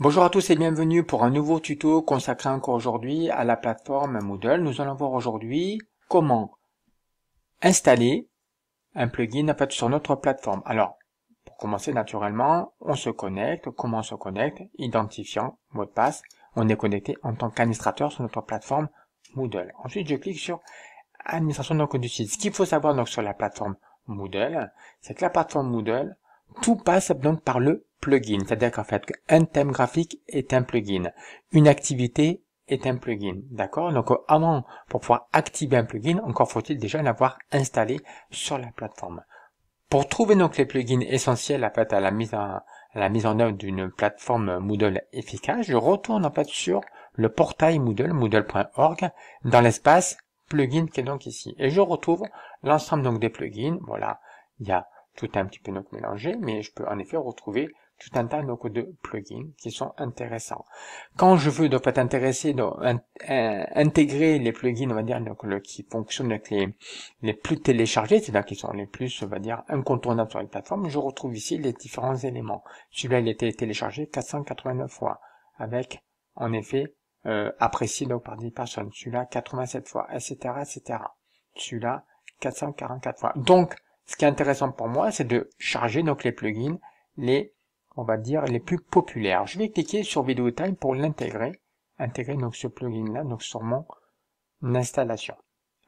Bonjour à tous et bienvenue pour un nouveau tuto consacré encore aujourd'hui à la plateforme Moodle. Nous allons voir aujourd'hui comment installer un plugin sur notre plateforme. Alors, pour commencer naturellement, on se connecte. Comment on se connecte Identifiant, mot de passe. On est connecté en tant qu'administrateur sur notre plateforme Moodle. Ensuite, je clique sur administration donc du site. Ce qu'il faut savoir donc sur la plateforme Moodle, c'est que la plateforme Moodle, tout passe donc par le plugin. C'est-à-dire qu'en fait, un thème graphique est un plugin. Une activité est un plugin. D'accord Donc avant, ah pour pouvoir activer un plugin, encore faut-il déjà l'avoir installé sur la plateforme. Pour trouver donc les plugins essentiels fait, à la mise en, la mise en œuvre d'une plateforme Moodle efficace, je retourne en fait sur le portail Moodle, moodle.org, dans l'espace plugin qui est donc ici. Et je retrouve l'ensemble donc des plugins. Voilà, il y a tout un petit peu donc mélangé, mais je peux en effet retrouver tout un tas donc, de plugins qui sont intéressants. Quand je veux donc, être intéressé, donc, intégrer les plugins, on va dire, donc, qui fonctionnent avec les, plus téléchargés, c'est-à-dire qui sont les plus, on va dire, incontournables sur les plateformes, je retrouve ici les différents éléments. Celui-là, il a été téléchargé 489 fois, avec, en effet, euh, apprécié donc, par 10 personnes. Celui-là, 87 fois, etc., etc. Celui-là, 444 fois. Donc, ce qui est intéressant pour moi, c'est de charger donc les plugins, les on va dire, les plus populaires. Je vais cliquer sur VideoTime pour l'intégrer, intégrer donc ce plugin-là donc sur mon installation.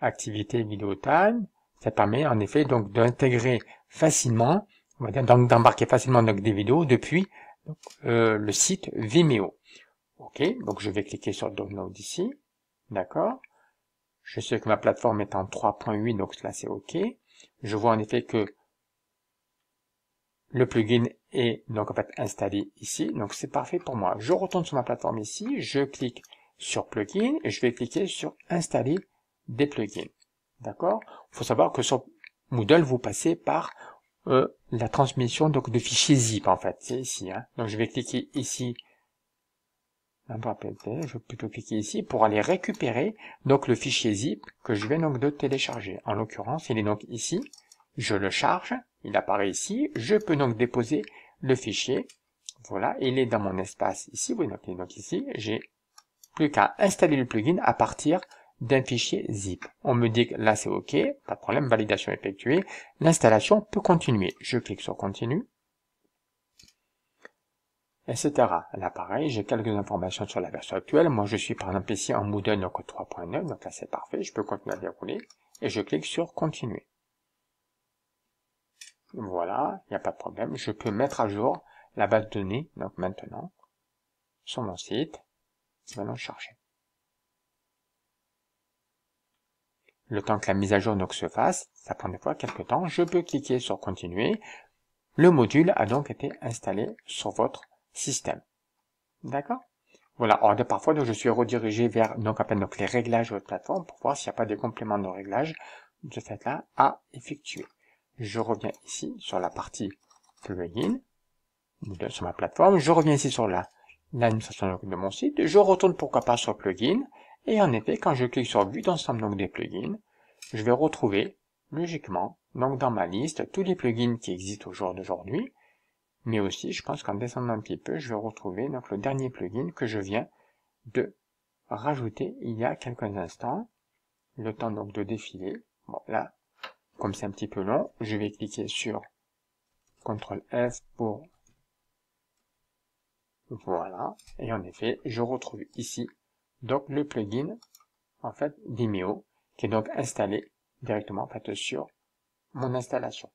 Activité VideoTime, Time, ça permet en effet donc d'intégrer facilement, on va dire donc d'embarquer facilement donc des vidéos depuis euh, le site Vimeo. Ok, donc je vais cliquer sur Download ici, d'accord. Je sais que ma plateforme est en 3.8, donc cela c'est ok. Je vois en effet que le plugin est donc en fait installé ici, donc c'est parfait pour moi. Je retourne sur ma plateforme ici, je clique sur plugin et je vais cliquer sur installer des plugins. D'accord Il faut savoir que sur Moodle, vous passez par euh, la transmission donc de fichiers zip en fait, c'est ici. Hein. Donc je vais cliquer ici, je vais plutôt cliquer ici pour aller récupérer donc le fichier zip que je viens donc de télécharger. En l'occurrence, il est donc ici, je le charge, il apparaît ici. Je peux donc déposer le fichier. Voilà, il est dans mon espace ici. Vous voyez, donc ici, j'ai plus qu'à installer le plugin à partir d'un fichier zip. On me dit que là c'est OK, pas de problème, validation effectuée. L'installation peut continuer. Je clique sur continue, etc. Là pareil, j'ai quelques informations sur la version actuelle. Moi je suis par exemple ici en Moodle 3.9, donc là c'est parfait, je peux continuer à dérouler et je clique sur continuer. Voilà, il n'y a pas de problème. Je peux mettre à jour la base de données, donc maintenant, sur mon site. Maintenant charger. Le temps que la mise à jour donc se fasse, ça prend des fois quelques temps. Je peux cliquer sur continuer. Le module a donc été installé sur votre système. D'accord Voilà, alors parfois donc, je suis redirigé vers donc, à peine, donc, les réglages de votre plateforme pour voir s'il n'y a pas des compléments de réglages de fait là à effectuer je reviens ici sur la partie plugin, sur ma plateforme, je reviens ici sur la l'administration de mon site, je retourne pourquoi pas sur plugin, et en effet, quand je clique sur vue d'ensemble donc des plugins, je vais retrouver, logiquement, donc dans ma liste, tous les plugins qui existent au jour d'aujourd'hui, mais aussi, je pense qu'en descendant un petit peu, je vais retrouver donc le dernier plugin que je viens de rajouter il y a quelques instants, le temps donc de défiler. Bon, là, comme c'est un petit peu long, je vais cliquer sur CTRL F pour... Voilà, et en effet, je retrouve ici donc le plugin en fait d'Imeo qui est donc installé directement en fait sur mon installation.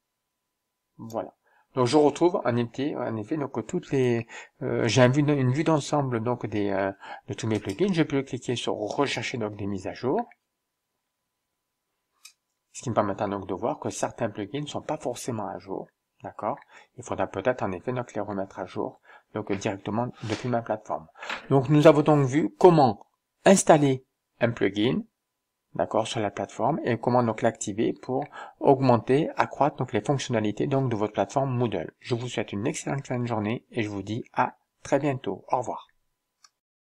Voilà. Donc je retrouve en effet, en effet donc toutes les euh, j'ai une, vue d'ensemble donc des euh, de tous mes plugins. Je peux cliquer sur rechercher donc des mises à jour. Ce qui me permettra donc de voir que certains plugins ne sont pas forcément à jour. D'accord Il faudra peut-être en effet donc les remettre à jour donc directement depuis ma plateforme. Donc nous avons donc vu comment installer un plugin d'accord sur la plateforme et comment donc l'activer pour augmenter, accroître donc les fonctionnalités donc de votre plateforme Moodle. Je vous souhaite une excellente fin de journée et je vous dis à très bientôt. Au revoir.